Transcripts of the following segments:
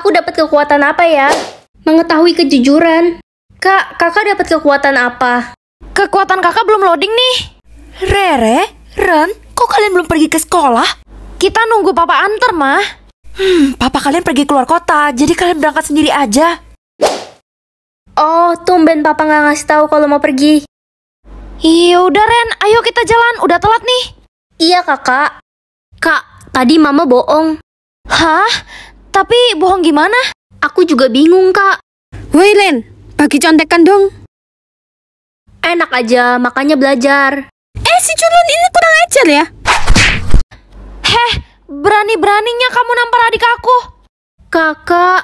aku dapat kekuatan apa ya? Mengetahui kejujuran. Kak, kakak dapat kekuatan apa? Kekuatan kakak belum loading nih. Rere, Ren, kok kalian belum pergi ke sekolah? Kita nunggu papa antar, mah. Hmm, papa kalian pergi keluar kota, jadi kalian berangkat sendiri aja. Oh, tumben papa nggak ngasih tahu kalau mau pergi. Iya udah Ren, ayo kita jalan, udah telat nih. Iya kakak. Kak, tadi mama bohong. Hah? Tapi bohong gimana? Aku juga bingung, Kak. Woi, Len, bagi contekan dong. Enak aja, makanya belajar. Eh, si culun ini kurang ajar ya. Heh, berani-beraninya kamu nampar adik aku. Kakak.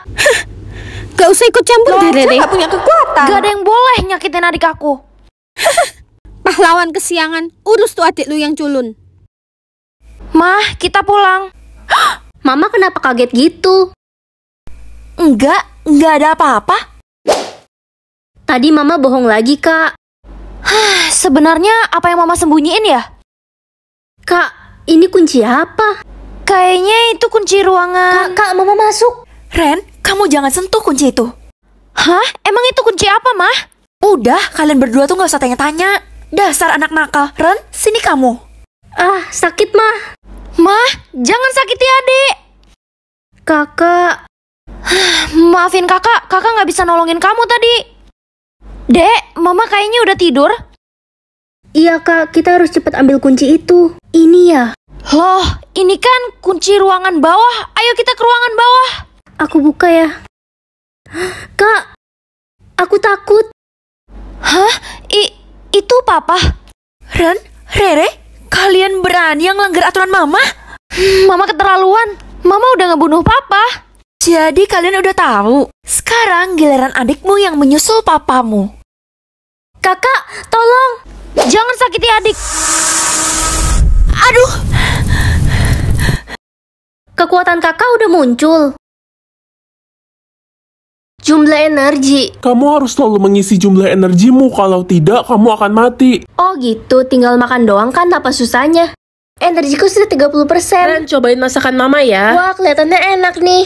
Gak usah ikut campur deh, Rere. Gak punya kekuatan. Gak ada yang boleh nyakitin adik aku. Pahlawan kesiangan, urus tuh adik lu yang culun. Mah, kita pulang. Mama kenapa kaget gitu? Enggak, enggak ada apa-apa. Tadi Mama bohong lagi, Kak. Hah, sebenarnya apa yang Mama sembunyiin ya? Kak, ini kunci apa? Kayaknya itu kunci ruangan. Kak, kak Mama masuk. Ren, kamu jangan sentuh kunci itu. Hah? Emang itu kunci apa, Mah? Udah, kalian berdua tuh gak usah tanya-tanya. Dasar anak nakal. Ren, sini kamu. Ah, sakit, Mah. Mah, jangan sakiti adik. Kakak... Maafin kakak, kakak nggak bisa nolongin kamu tadi. Dek, mama kayaknya udah tidur. Iya kak, kita harus cepat ambil kunci itu. Ini ya. Loh, ini kan kunci ruangan bawah. Ayo kita ke ruangan bawah. Aku buka ya. Kak, aku takut. Hah? I itu papa? Ren? Rere? Kalian berani yang langgar aturan mama? Mama keterlaluan. Mama udah ngebunuh papa. Jadi kalian udah tahu. Sekarang giliran adikmu yang menyusul papamu. Kakak, tolong. Jangan sakiti adik. Aduh. Kekuatan kakak udah muncul jumlah energi. Kamu harus selalu mengisi jumlah energimu, kalau tidak kamu akan mati. Oh gitu, tinggal makan doang kan apa susahnya. Energiku sudah 30%. Ren, cobain masakan mama ya. Wah, kelihatannya enak nih.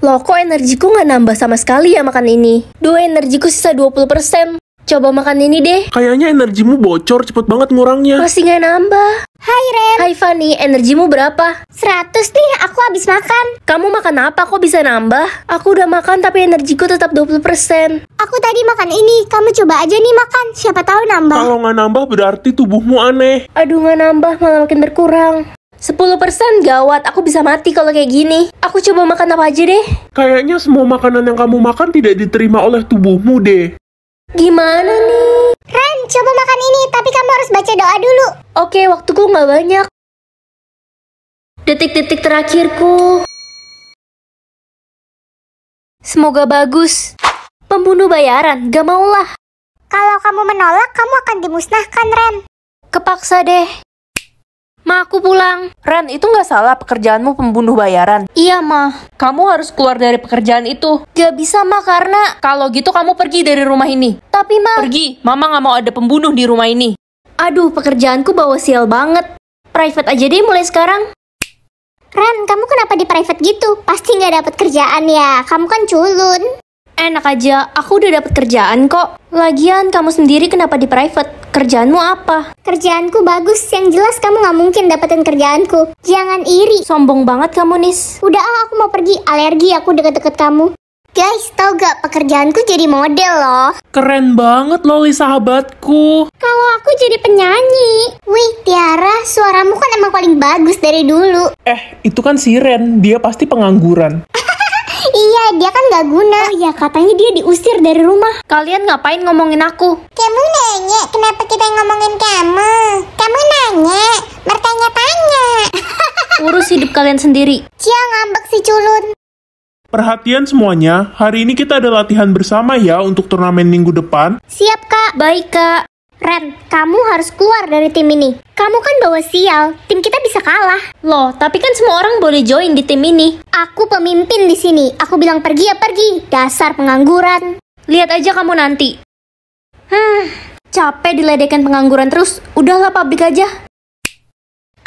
Loh kok energiku nggak nambah sama sekali ya makan ini? Dua energiku sisa 20%. Coba makan ini deh. Kayaknya energimu bocor cepet banget ngurangnya. Masih nggak nambah. Hai Ren. Hai Fanny, energimu berapa? 100 nih, aku habis makan. Kamu makan apa kok bisa nambah? Aku udah makan tapi energiku tetap 20%. Aku tadi makan ini, kamu coba aja nih makan. Siapa tahu nambah. Kalau nggak nambah berarti tubuhmu aneh. Aduh nggak nambah, malah makin berkurang. 10% gawat, aku bisa mati kalau kayak gini. Aku coba makan apa aja deh. Kayaknya semua makanan yang kamu makan tidak diterima oleh tubuhmu deh. Gimana nih? Ren, coba makan ini, tapi kamu harus baca doa dulu. Oke, waktuku nggak banyak. Detik-detik terakhirku. Semoga bagus. Pembunuh bayaran, gak maulah. Kalau kamu menolak, kamu akan dimusnahkan, Ren. Kepaksa deh. Ma, aku pulang. Ren, itu nggak salah pekerjaanmu pembunuh bayaran. Iya, Ma. Kamu harus keluar dari pekerjaan itu. Gak bisa, Ma, karena... Kalau gitu kamu pergi dari rumah ini. Tapi, Ma... Pergi. Mama nggak mau ada pembunuh di rumah ini. Aduh, pekerjaanku bawa sial banget. Private aja deh mulai sekarang. Ren, kamu kenapa di private gitu? Pasti nggak dapat kerjaan ya. Kamu kan culun. Enak aja, aku udah dapat kerjaan kok. Lagian kamu sendiri kenapa di private? Kerjaanmu apa? Kerjaanku bagus, yang jelas kamu gak mungkin dapetin kerjaanku. Jangan iri. Sombong banget kamu, Nis. Udah ah, aku mau pergi. Alergi aku deket-deket kamu. Guys, tau gak pekerjaanku jadi model loh. Keren banget Loli sahabatku. Kalau aku jadi penyanyi. Wih, Tiara, suaramu kan emang paling bagus dari dulu. Eh, itu kan si Ren. Dia pasti pengangguran. iya, dia kan gak guna ya, katanya dia diusir dari rumah. Kalian ngapain ngomongin aku? Kamu nanya, kenapa kita ngomongin kamu? Kamu nanya, bertanya-tanya. Urus hidup kalian sendiri. Cia ngambek si culun. Perhatian semuanya, hari ini kita ada latihan bersama ya untuk turnamen minggu depan. Siap kak. Baik kak. Ren, kamu harus keluar dari tim ini. Kamu kan bawa sial, tim kita bisa kalah. Loh, tapi kan semua orang boleh join di tim ini. Aku pemimpin di sini. Aku bilang pergi ya pergi. Dasar pengangguran. Lihat aja kamu nanti. Hmm, capek diledekin pengangguran terus. Udahlah pabrik aja.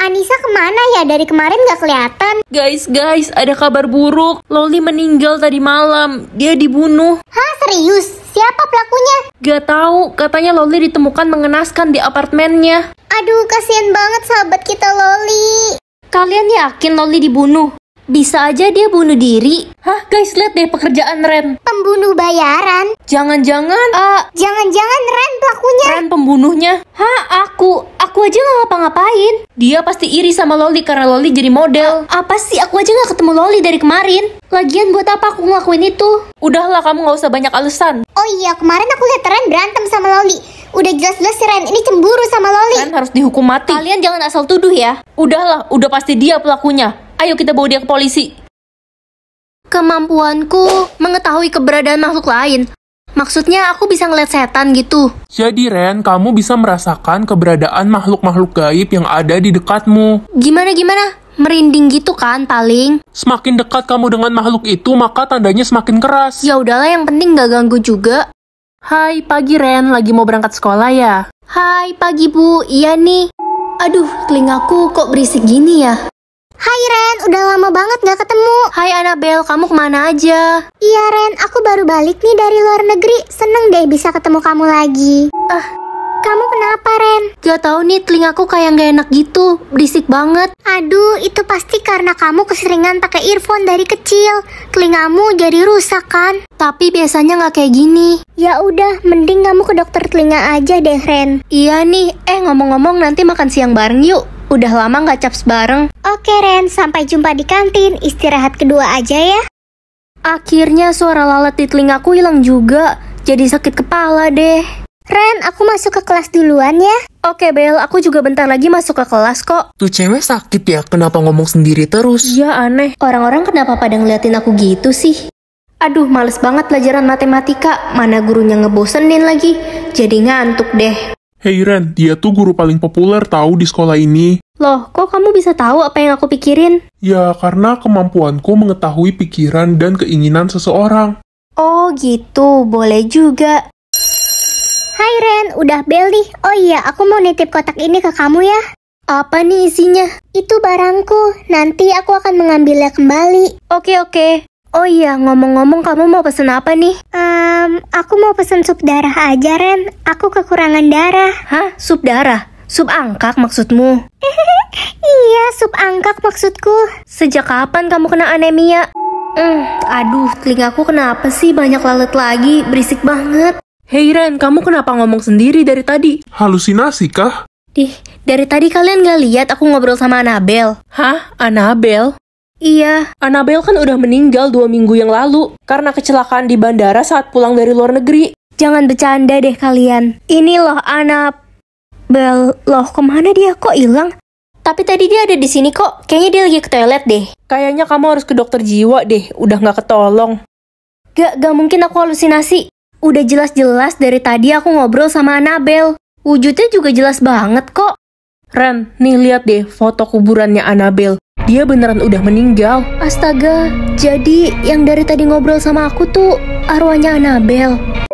Anissa kemana ya? Dari kemarin gak kelihatan. Guys, guys, ada kabar buruk. Loli meninggal tadi malam. Dia dibunuh. Hah, serius? Siapa pelakunya? Gak tahu, katanya Loli ditemukan mengenaskan di apartemennya. Aduh, kasihan banget sahabat kita Loli. Kalian yakin Loli dibunuh? Bisa aja dia bunuh diri. Hah, guys, lihat deh pekerjaan Ren. Pembunuh bayaran. Jangan-jangan, ah. Jangan-jangan Ren pelakunya. Ren pembunuhnya. Hah, aku aja nggak ngapa-ngapain. Dia pasti iri sama Loli karena Loli jadi model. A ah, apa sih? Aku aja gak ketemu Loli dari kemarin. Lagian buat apa aku ngelakuin itu? Udahlah, kamu gak usah banyak alasan. Oh iya, kemarin aku lihat Ren berantem sama Loli. Udah jelas-jelas si Ren ini cemburu sama Loli. Ren harus dihukum mati. Kalian jangan asal tuduh ya. Udahlah, udah pasti dia pelakunya. Ayo kita bawa dia ke polisi. Kemampuanku mengetahui keberadaan makhluk lain Maksudnya aku bisa ngeliat setan gitu. Jadi Ren, kamu bisa merasakan keberadaan makhluk-makhluk gaib yang ada di dekatmu. Gimana gimana? Merinding gitu kan paling. Semakin dekat kamu dengan makhluk itu, maka tandanya semakin keras. Ya udahlah, yang penting gak ganggu juga. Hai, pagi Ren, lagi mau berangkat sekolah ya? Hai, pagi Bu. Iya nih. Aduh, telingaku kok berisik gini ya? Hai Ren, udah lama banget gak ketemu Hai Anabel, kamu kemana aja? Iya Ren, aku baru balik nih dari luar negeri. Seneng deh bisa ketemu kamu lagi. Eh, kamu kenapa Ren? Gak tau nih, telingaku kayak gak enak gitu. Berisik banget. Aduh, itu pasti karena kamu keseringan pakai earphone dari kecil. Telingamu jadi rusak kan? Tapi biasanya gak kayak gini. Ya udah, mending kamu ke dokter telinga aja deh Ren. Iya nih, eh ngomong-ngomong nanti makan siang bareng yuk. Udah lama nggak caps bareng. Oke Ren, sampai jumpa di kantin. Istirahat kedua aja ya. Akhirnya suara lalat di telingaku hilang juga. Jadi sakit kepala deh. Ren, aku masuk ke kelas duluan ya. Oke, Bel. Aku juga bentar lagi masuk ke kelas kok. Tuh cewek sakit ya, kenapa ngomong sendiri terus? Iya, aneh. Orang-orang kenapa pada ngeliatin aku gitu sih? Aduh, males banget pelajaran matematika. Mana gurunya ngebosenin lagi. Jadi ngantuk deh. Hey Ren, dia tuh guru paling populer tahu di sekolah ini. Loh, kok kamu bisa tahu apa yang aku pikirin? Ya, karena kemampuanku mengetahui pikiran dan keinginan seseorang. Oh gitu, boleh juga. Hai Ren, udah bel nih. Oh iya, aku mau nitip kotak ini ke kamu ya. Apa nih isinya? Itu barangku, nanti aku akan mengambilnya kembali. Oke oke, Oh iya, ngomong-ngomong kamu mau pesen apa nih? Um, aku mau pesen sup darah aja, Ren. Aku kekurangan darah. Hah? Sup darah? Sup angkak maksudmu? iya, sup angkak maksudku. Sejak kapan kamu kena anemia? Hmm, aduh, telingaku kenapa sih banyak lalat lagi? Berisik banget. Hei Ren, kamu kenapa ngomong sendiri dari tadi? Halusinasi kah? Dih, dari tadi kalian gak lihat aku ngobrol sama Anabel. Hah? Anabel? Iya, Annabelle kan udah meninggal dua minggu yang lalu karena kecelakaan di bandara saat pulang dari luar negeri. Jangan bercanda deh kalian. Ini loh Annabelle. Loh, kemana dia? Kok hilang? Tapi tadi dia ada di sini kok. Kayaknya dia lagi ke toilet deh. Kayaknya kamu harus ke dokter jiwa deh. Udah gak ketolong. Gak, gak mungkin aku halusinasi. Udah jelas-jelas dari tadi aku ngobrol sama Annabelle. Wujudnya juga jelas banget kok. Ren, nih lihat deh foto kuburannya Annabelle dia beneran udah meninggal. Astaga, jadi yang dari tadi ngobrol sama aku tuh arwahnya Anabel.